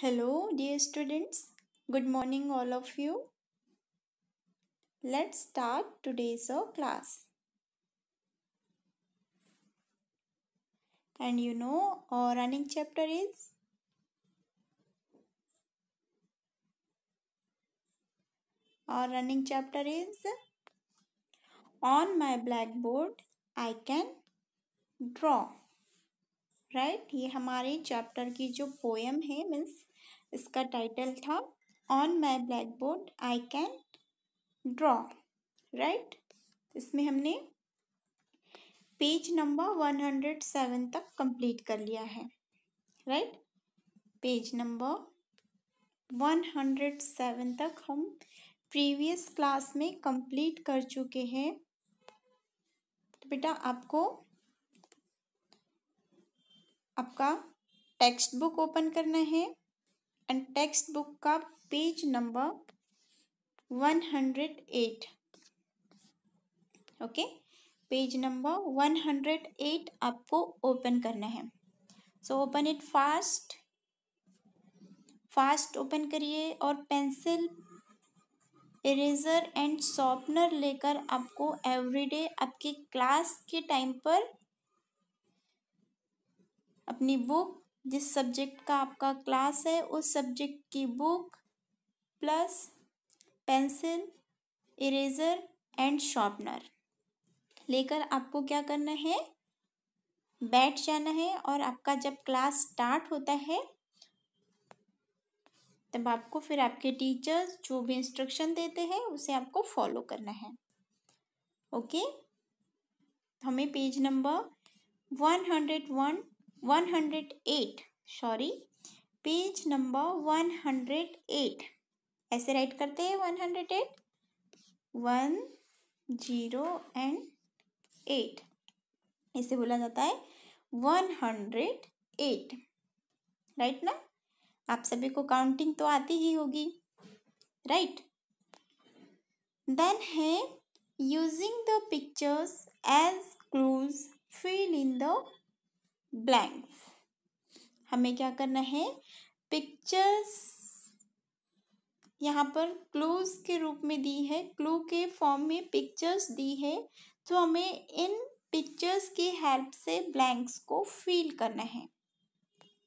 Hello dear students, good morning all of you. Let's start today's class. And you know our running chapter is our running chapter is on my blackboard I can draw right right? ये हमारे chapter की जो poem है means इसका title था on my black board I can draw right इसमें हमने page number one hundred seven तक कंप्लीट कर लिया है right page number one hundred seven तक हम प्रीवियस क्लास में कंप्लीट कर चुके हैं तो बेटा आपको आपका टेक्स्ट बुक ओपन करना है एंड टेक्स्ट बुक का page number one hundred eight okay page number one hundred eight आपको ओपन करना है so open it fast fast open करिए और पेंसिल इरेजर एंड शॉर्पनर लेकर आपको एवरीडे आपके क्लास के टाइम पर अपनी बुक जिस सब्जेक्ट का आपका क्लास है उस सब्जेक्ट की book plus pencil eraser and sharpener लेकर आपको क्या करना है बैठ जाना है और आपका जब क्लास स्टार्ट होता है तब आपको फिर आपके टीचर्स जो भी इंस्ट्रक्शन देते हैं उसे आपको फॉलो करना है ओके हमें page number one hundred one one hundred eight sorry page number one hundred eight ऐसे राइट करते हैं one hundred eight one zero and eight ऐसे बोला जाता है वन हंड्रेड एट राइट ना आप सभी को काउंटिंग तो आती ही होगी राइट देन है using the pictures as clues fill in the blanks हमें क्या करना है पिक्चर्स यहाँ पर क्लूज के रूप में दी है क्लू के फॉर्म में पिक्चर्स दी है तो हमें इन पिक्चर्स की हेल्प से ब्लैंक्स को फील करना है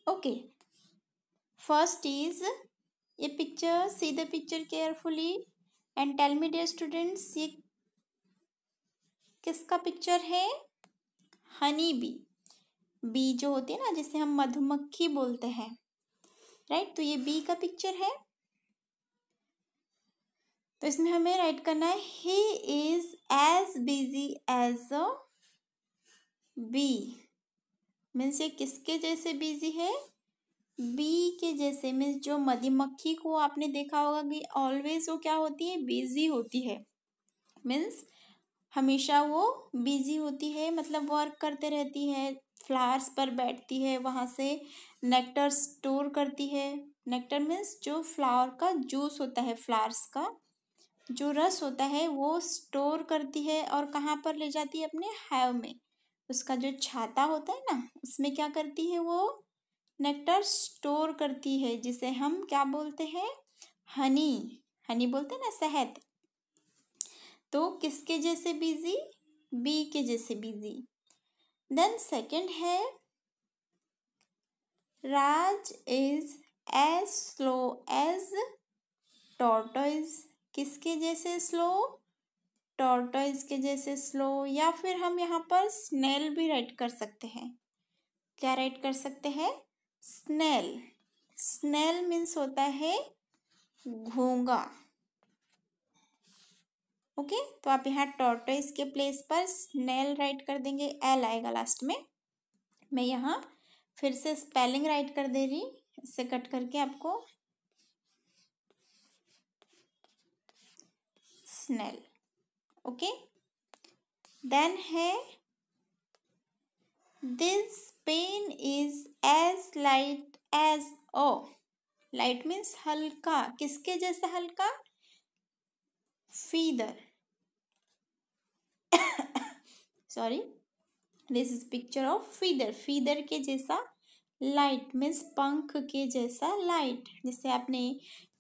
ओके फर्स्ट इज ये picture see the picture carefully and tell me dear students ये किसका पिक्चर है हनी बी बी जो होती है ना जिसे हम मधुमक्खी बोलते हैं राइट तो ये बी का पिक्चर है तो इसमें हमें राइट करना है he is as busy as a bee means ये किसके जैसे बिजी है बी के जैसे मीन्स जो मधुमक्खी को आपने देखा होगा कि ऑलवेज वो क्या होती है बिजी होती है मीन्स हमेशा वो बिजी होती है मतलब वर्क करते रहती है फ्लावर्स पर बैठती है वहाँ से नेक्टर स्टोर करती है नेक्टर मीन्स जो फ्लावर का जूस होता है फ्लावर्स का जो रस होता है वो स्टोर करती है और कहाँ पर ले जाती है अपने हैव में उसका जो छाता होता है ना उसमें क्या करती है वो नेक्टर स्टोर करती है जिसे हम क्या बोलते हैं हनी हनी बोलते हैं ना शहद तो किसके जैसे बिजी बी के जैसे बिजी देन सेकंड है Raj is as slow as tortoise किसके जैसे स्लो टॉर्टोइज के जैसे स्लो या फिर हम यहाँ पर स्नेल भी राइट कर सकते हैं क्या राइट कर सकते हैं स्नेल स्नेल मीन्स होता है घोंगा ओके तो आप यहाँ टॉर्टोइस के प्लेस पर स्नेल राइट कर देंगे एल आएगा लास्ट में मैं यहाँ फिर से स्पेलिंग राइट कर दे रही इससे कट करके आपको स्नेल ओके देन है this pen is as light as oh light means हल्का किसके जैसे हल्का feather sorry this is picture of feather feather के जैसा लाइट मीन्स पंख के जैसा लाइट जैसे आपने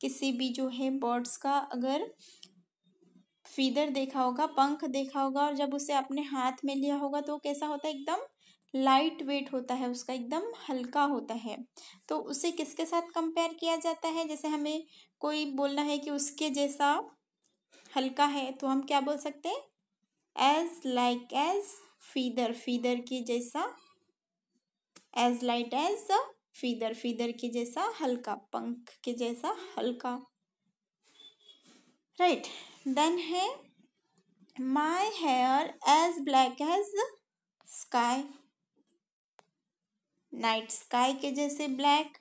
किसी भी जो है बर्ड्स का अगर फीदर देखा होगा पंख देखा होगा और जब उसे आपने हाथ में लिया होगा तो कैसा होता है एकदम लाइट वेट होता है उसका एकदम हल्का होता है तो उसे किसके साथ कंपेयर किया जाता है जैसे हमें कोई बोलना है कि उसके जैसा हल्का है तो हम क्या बोल सकते हैं as like as feather feather के जैसा as light as feather feather के जैसा हल्का पंख के जैसा हल्का राइट right. देन है my hair as black as sky night sky के जैसे ब्लैक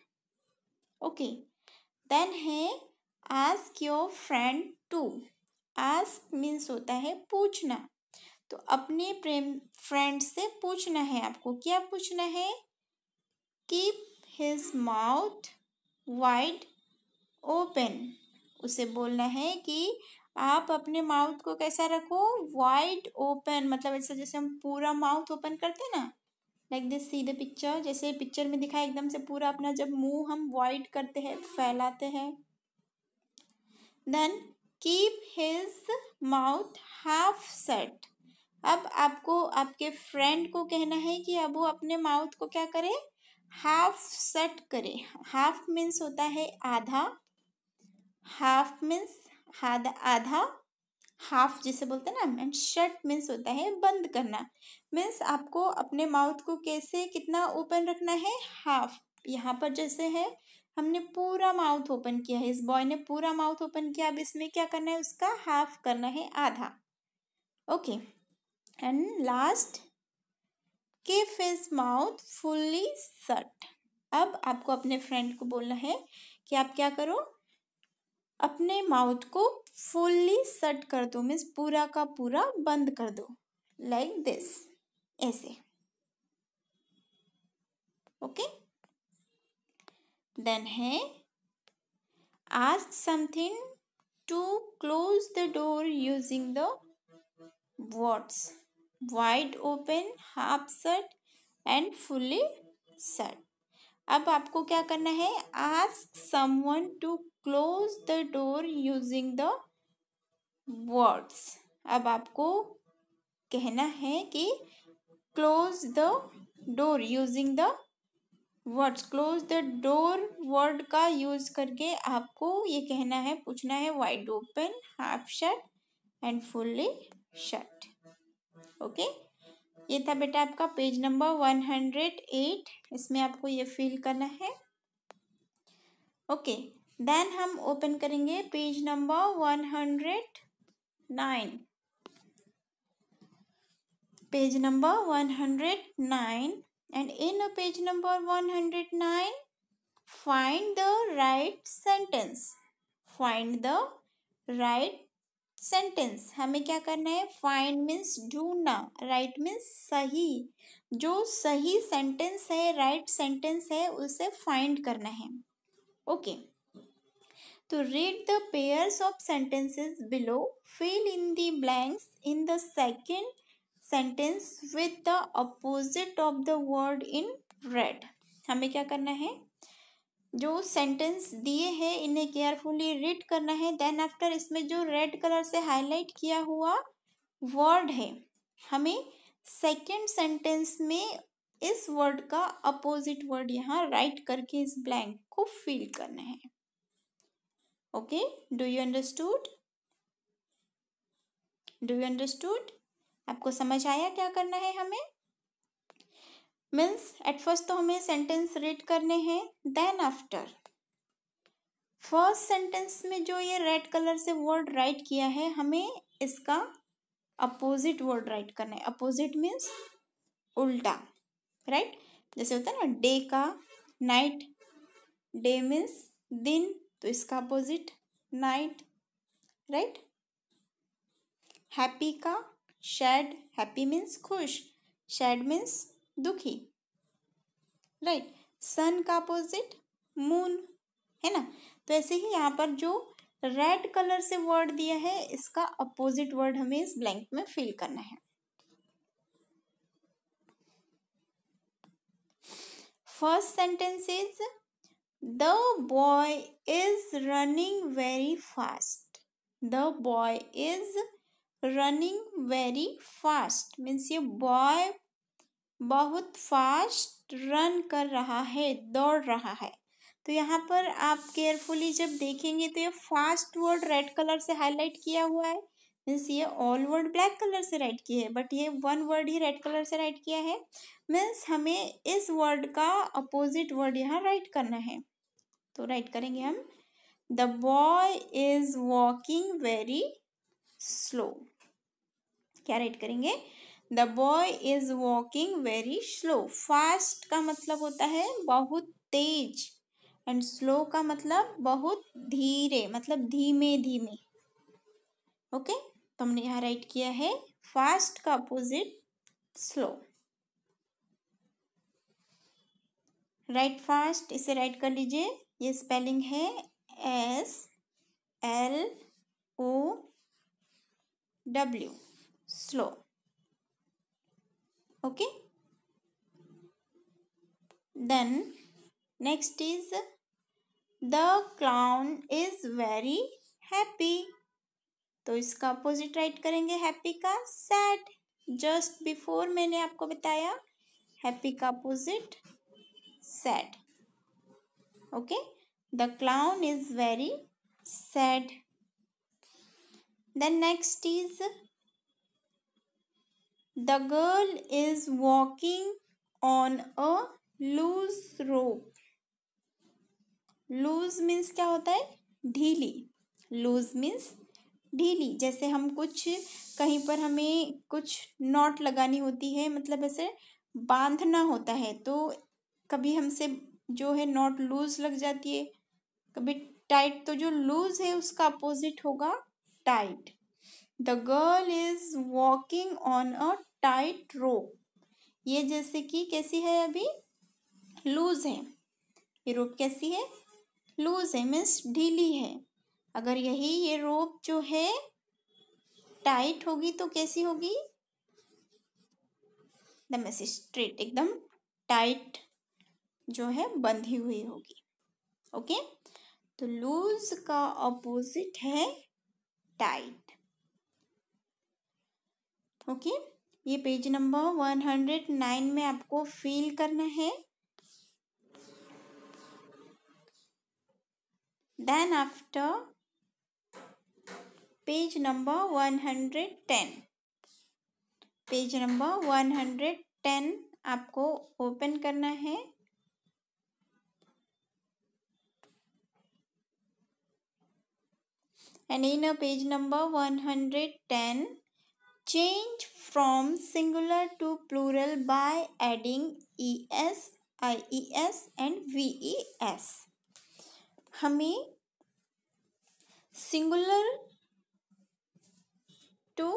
ओके देन है ask your friend to ask means होता है पूछना तो अपने प्रेम फ्रेंड से पूछना है आपको क्या पूछना है keep his mouth wide open उसे बोलना है कि आप अपने माउथ को कैसा रखो वाइड ओपन मतलब ऐसा जैसे हम पूरा माउथ ओपन करते हैं ना like this see the picture जैसे पिक्चर में दिखाया एकदम से पूरा अपना जब मुंह हम वाइड करते हैं फैलाते हैं then keep his mouth half set अब आपको आपके फ्रेंड को कहना है कि अब वो अपने माउथ को क्या करे हाफ सेट करे हाफ मीन्स होता है आधा हाफ मीन्स आधा आधा हाफ जिसे बोलते हैं ना एंड शर्ट मीन्स होता है बंद करना मीन्स आपको अपने माउथ को कैसे कितना ओपन रखना है हाफ यहाँ पर जैसे है हमने पूरा माउथ ओपन किया है इस बॉय ने पूरा माउथ ओपन किया अब इसमें क्या करना है उसका हाफ करना है आधा okay okay. And last keep his mouth fully shut अब आपको अपने फ्रेंड को बोलना है कि आप क्या करो अपने माउथ को फुल्ली सट कर दो मीन्स पूरा का पूरा बंद कर दो लाइक like दिस ऐसे ओके देन है आज something to close the door using the words wide open half shut and fully shut अब आपको क्या करना है ask someone to close the door using the words अब आपको कहना है कि close the door using the words close the door word का यूज करके आपको ये कहना है पूछना है wide open half shut and fully shut okay ये था बेटा आपका page number one hundred eight इसमें आपको ये फिल करना है ओके देन हम ओपन करेंगे page number one hundred nine hundred nine and in page number one hundred nine find the right sentence find the right sentence हमें क्या करना है फाइंड मीन्स ढूंढना राइट मीन्स सही जो सही सेंटेंस है राइट right सेंटेंस है उसे फाइंड करना है ओके तो read the pairs of sentences below fill in the blanks in the second sentence with the opposite of the word in red हमें क्या करना है जो सेंटेंस दिए हैं इन्हें केयरफुली रीड करना है देन आफ्टर इसमें जो रेड कलर से हाईलाइट किया हुआ वर्ड है हमें सेकेंड सेंटेंस में इस वर्ड का अपोजिट वर्ड यहाँ राइट करके इस ब्लैंक को फिल करना है okay do you understood do you understood आपको समझ आया क्या करना है हमें मीन्स एट फर्स्ट तो हमें सेंटेंस रीड करने हैं देन आफ्टर फर्स्ट सेंटेंस में जो ये रेड कलर से वर्ड राइट किया है हमें इसका अपोजिट वर्ड राइट करना है अपोजिट मीन्स उल्टा राइट जैसे होता है ना डे का नाइट डे मीन्स दिन तो इसका अपोजिट नाइट राइट हैप्पी का शैड हैप्पी मीन्स खुश शैड मीन्स दुखी राइट right. सन का अपोजिट मून है ना तो ऐसे ही यहाँ पर जो रेड कलर से वर्ड दिया है इसका अपोजिट वर्ड हमें इस ब्लैंक में फिल करना है first sentence is the boy is running very fast the boy is running very fast means ये बॉय बहुत फास्ट रन कर रहा है दौड़ रहा है तो यहाँ पर आप केयरफुली जब देखेंगे तो ये फास्ट वर्ड रेड कलर से हाईलाइट किया हुआ है मीन्स ये ऑल वर्ड ब्लैक कलर से राइट किया है बट ये वन वर्ड ही रेड कलर से राइट किया है मीन्स हमें इस वर्ड का अपोजिट वर्ड यहाँ राइट करना है तो राइट करेंगे हम the boy is walking very slow क्या राइट करेंगे the boy is walking very slow fast का मतलब होता है बहुत तेज एंड स्लो का मतलब बहुत धीरे मतलब धीमे धीमे ओके तो हमने यहाँ राइट किया है फास्ट का अपोजिट स्लो राइट फास्ट इसे राइट कर लीजिए ये स्पेलिंग है S L O W slow okay then next is the clown is very happy तो इसका अपोजिट राइट करेंगे हैप्पी का सैड जस्ट बिफोर मैंने आपको बताया हैप्पी का opposite sad okay the clown is very sad then next is The girl is walking on a loose rope. Loose means क्या होता है ढीली लूज मीन्स ढीली जैसे हम कुछ कहीं पर हमें कुछ नॉट लगानी होती है मतलब ऐसे बांधना होता है तो कभी हमसे जो है नॉट लूज लग जाती है कभी टाइट तो जो लूज है उसका अपोजिट होगा tight the girl is walking on a tight rope ये जैसे कि कैसी है अभी लूज है ये रोप कैसी है लूज है मीन्स ढीली है अगर यही ये रोप जो है टाइट होगी तो कैसी होगी एकदम ऐसे स्ट्रेट एकदम टाइट जो है बंधी हुई होगी ओके तो लूज का अपोजिट है टाइट ओके ये page number one hundred nine में आपको फिल करना है then after page number one hundred ten page number one hundred ten आपको ओपन करना है and in page number one hundred ten change from singular to plural by adding E S I E S and V E S हमें singular to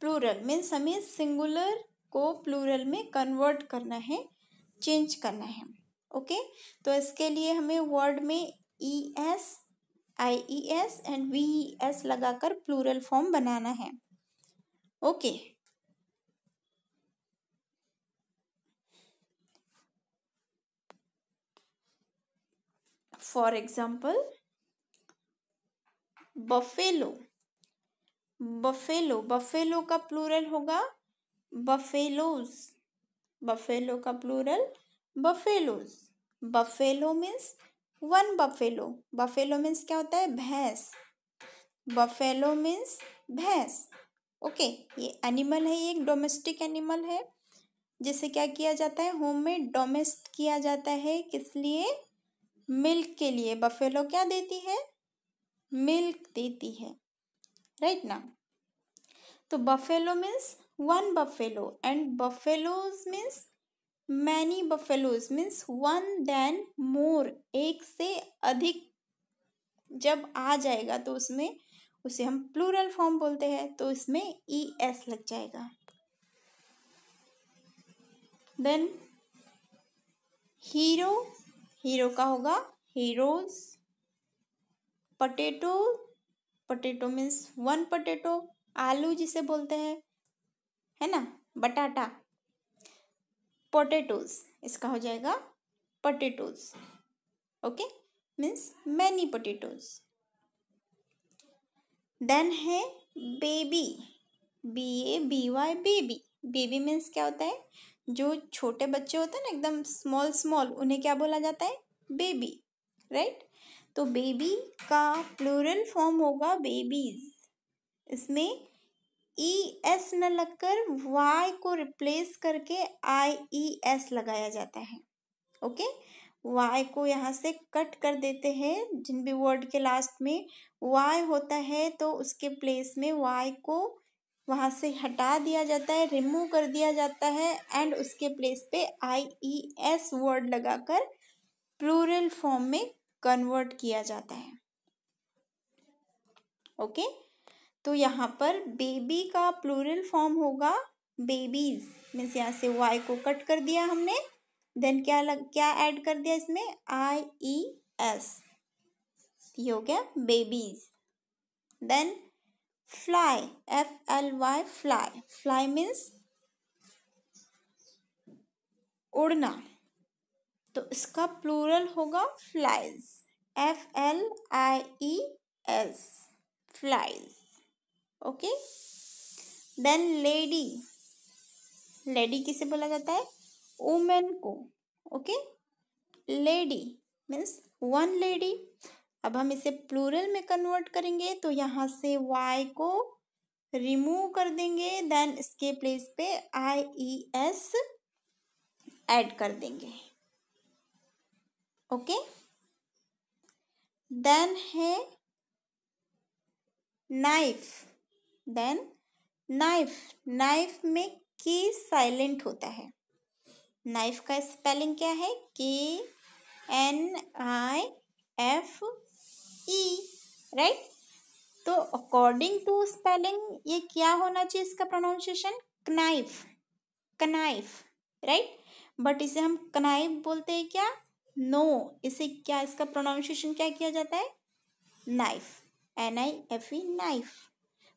plural means हमें singular को plural में convert करना है change करना है okay okay? तो इसके लिए हमें वर्ड में E S I E S and V E S लगाकर प्लूरल फॉर्म बनाना है okay for example buffalo buffalo buffalo का प्लूरल होगा बफेलोज बफेलो का plural buffaloes buffalo means one buffalo buffalo means क्या होता है भैंस बफेलो मीन्स भैंस ओके ये एनिमल है ये एक डोमेस्टिक एनिमल है जिसे क्या किया जाता है होम में डोमेस्ट किया जाता है किस लिए मिल्क के लिए बफेलो क्या देती है मिल्क देती है राइट ना तो buffalo means one buffalo and buffaloes means many buffaloes means one then more एक से अधिक जब आ जाएगा तो उसमें उसे हम प्लूरल फॉर्म बोलते हैं तो इसमें ई e एस लग जाएगा देन हीरो हीरो का होगा heroes potato potato means one potato आलू जिसे बोलते हैं है ना बटाटा पोटेटोज इसका हो जाएगा potatoes okay means many potatoes then है baby B A B Y baby baby means क्या होता है जो छोटे बच्चे होते हैं ना एकदम स्मॉल स्मॉल उन्हें क्या बोला जाता है बेबी राइट right? तो बेबी का प्लूरल फॉर्म होगा बेबीज इसमें ई e एस न लगकर वाई को रिप्लेस करके आई ई एस लगाया जाता है ओके okay? वाई को यहाँ से कट कर देते हैं जिन भी वर्ड के लास्ट में वाई होता है तो उसके प्लेस में वाई को वहाँ से हटा दिया जाता है रिमूव कर दिया जाता है एंड उसके प्लेस पे आई ई एस वर्ड लगाकर प्लूरल फॉर्म में कन्वर्ट किया जाता है ओके तो यहाँ पर बेबी का प्लूरल फॉर्म होगा बेबीज मीन्स यहाँ से वाई को कट कर दिया हमने देन क्या लग क्या ऐड कर दिया इसमें आई ई एस ये हो गया babies then fly F L Y fly fly means उड़ना तो इसका प्लूरल होगा flies F L I E S flies okay then lady lady किसे बोला जाता है वुमेन को okay lady means one lady अब हम इसे प्लूरल में कन्वर्ट करेंगे तो यहाँ से वाई को रिमूव कर देंगे देन इसके प्लेस पे आई ई एस एड कर देंगे ओके देन है नाइफ देन नाइफ नाइफ में की साइलेंट होता है नाइफ का स्पेलिंग क्या है K N I F E right तो अकॉर्डिंग टू स्पेलिंग ये क्या होना चाहिए इसका pronunciation knife knife right but इसे हम कनाइफ बोलते हैं क्या नो no. इसे क्या इसका प्रोनाउंसिएशन क्या किया जाता है knife N I F E knife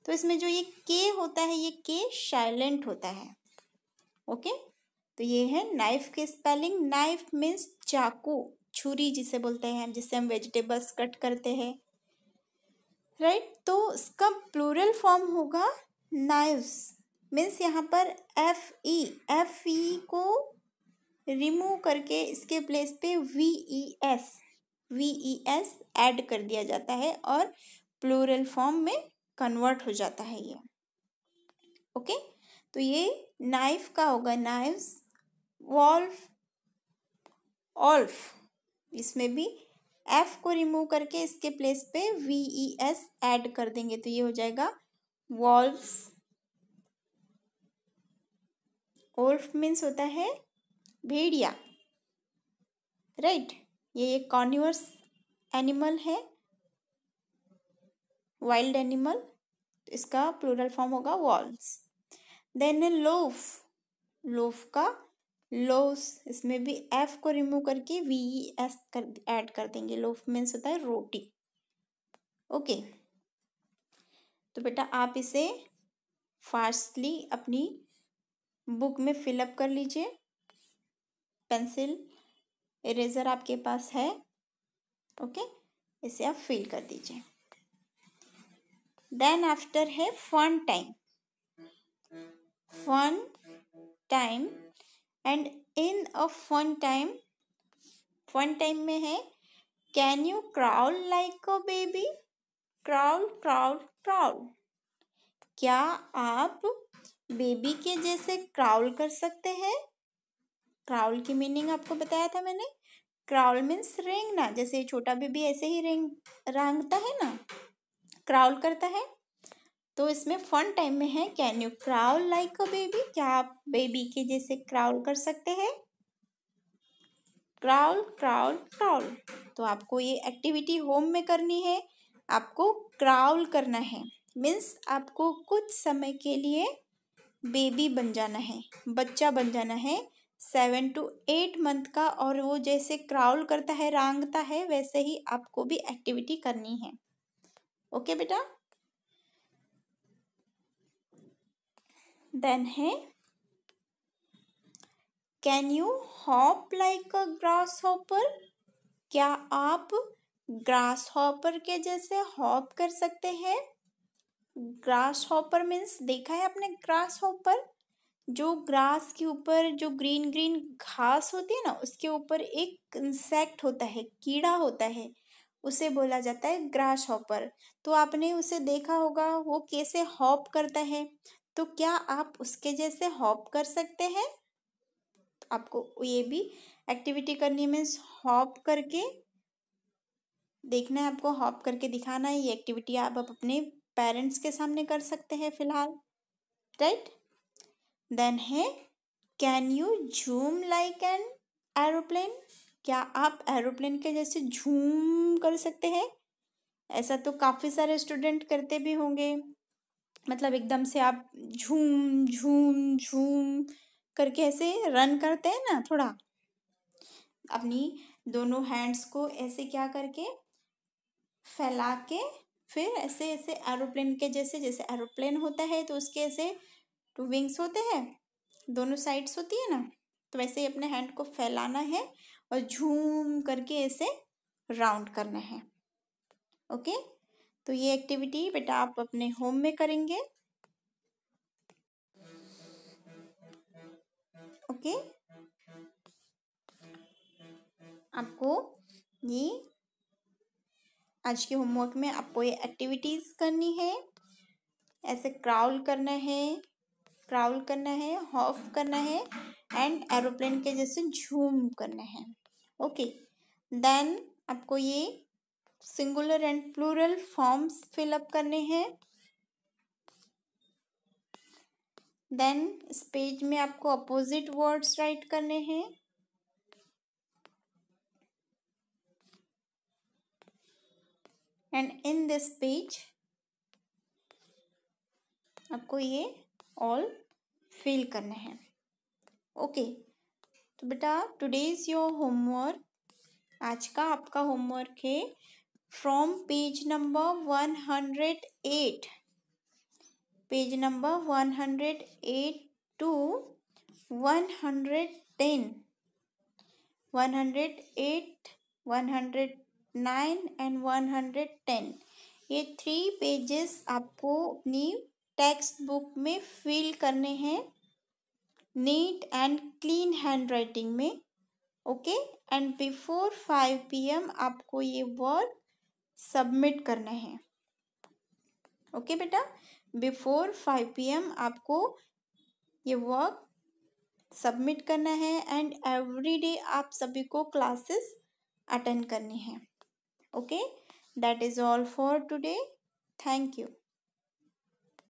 तो इसमें जो ये के होता है ये के साइलेंट होता है ओके okay? तो ये है नाइफ की स्पेलिंग नाइफ मीन्स चाकू छुरी जिसे बोलते हैं जिससे हम वेजिटेबल्स कट करते हैं राइट right? तो इसका प्लूरल फॉर्म होगा नाइव्स मीन्स यहाँ पर एफ ई एफ ई को रिमूव करके इसके प्लेस पे V E S V E S add कर दिया जाता है और प्लूरल फॉर्म में कन्वर्ट हो जाता है ये ओके okay? तो ये नाइफ का होगा नाइव्स वॉल्फ ऑल्फ इसमें भी एफ को रिमूव करके इसके प्लेस पे वी ई एस एड कर देंगे तो ये हो जाएगा वॉल्फ ओल्फ मीन्स होता है भेड़िया राइट ये एक कॉन्वर्स एनिमल है वाइल्ड एनिमल तो इसका प्लूरल फॉर्म होगा वॉल्स देन लोफ लोफ का लोस इसमें भी एफ को रिमूव करके वी ई एस कर ऐड कर देंगे लोफ मीन्स होता है रोटी ओके तो बेटा आप इसे फास्टली अपनी बुक में फिलअप कर लीजिए पेंसिल इरेज़र आपके पास है ओके इसे आप फिल कर दीजिए देन आफ्टर है fun time fun time and in a fun time fun time में है can you crawl like a baby crawl crawl crawl क्या आप बेबी के जैसे क्राउल कर सकते हैं क्राउल की मीनिंग आपको बताया था मैंने क्राउल मीन्स रेंगना जैसे छोटा बेबी ऐसे ही रेंग रंगता है ना क्राउल करता है तो इसमें फन टाइम में है can you crawl like a baby क्या आप बेबी के जैसे क्राउल कर सकते हैं क्राउल क्राउल क्राउल तो आपको ये एक्टिविटी होम में करनी है आपको क्राउल करना है मीन्स आपको कुछ समय के लिए बेबी बन जाना है बच्चा बन जाना है सेवन टू एट मंथ का और वो जैसे क्राउल करता है रांगता है वैसे ही आपको भी एक्टिविटी करनी है ओके बेटा देन है can you hop like a grasshopper क्या आप ग्रास हॉपर के जैसे हॉप कर सकते हैं ग्रास हॉपर मीन्स देखा है आपने ग्रास हॉपर जो ग्रास के ऊपर जो ग्रीन ग्रीन घास होती है ना उसके ऊपर एक इंसेक्ट होता है कीड़ा होता है उसे बोला जाता है ग्रास हॉपर तो आपने उसे देखा होगा वो कैसे हॉप करता है तो क्या आप उसके जैसे हॉप कर सकते हैं तो आपको ये भी एक्टिविटी करनी मीन्स हॉप करके देखना है आपको हॉप करके दिखाना है ये एक्टिविटी आप, आप अपने पेरेंट्स के सामने कर सकते हैं फिलहाल राइट देन है can you zoom like an aeroplane क्या आप एरोप्लेन के जैसे झूम कर सकते हैं ऐसा तो काफ़ी सारे स्टूडेंट करते भी होंगे मतलब एकदम से आप झूम झूम झूम करके ऐसे रन करते हैं ना थोड़ा अपनी दोनों हैंड्स को ऐसे क्या करके फैला के फिर ऐसे ऐसे एरोप्लेन के जैसे जैसे एरोप्लेन होता है तो उसके ऐसे टू विंग्स होते हैं दोनों साइड्स होती है ना तो वैसे ही अपने हैंड को फैलाना है और झूम करके ऐसे राउंड करना है ओके तो ये एक्टिविटी बेटा आप अपने होम में करेंगे ओके आपको ये आज के होमवर्क में आपको ये एक्टिविटीज़ करनी है ऐसे क्राउल करना है क्राउल करना है हॉफ करना है एंड एरोप्लेन के जैसे झूम करना है ओके देन आपको ये singular and plural forms fill up करने हैं देन इस पेज में आपको अपोजिट वर्ड्स राइट करने हैं एंड इन दिस पेज आपको ये ऑल फिल करने हैं ओके okay. तो बेटा टुडे इज़ योर होमवर्क आज का आपका होमवर्क है from page number 108 page number 108 to 110 108 109 and 110 ये थ्री पेजेस आपको अपनी टेक्स्ट बुक में फिल करने हैं neat and clean handwriting में okay and before five PM आपको ये वर्क सबमिट करने हैं ओके बेटा बिफोर फाइव पी एम आपको ये वर्क सबमिट करना है एंड एवरी डे आप सभी को क्लासेस अटेंड करनी है okay that is all for today thank you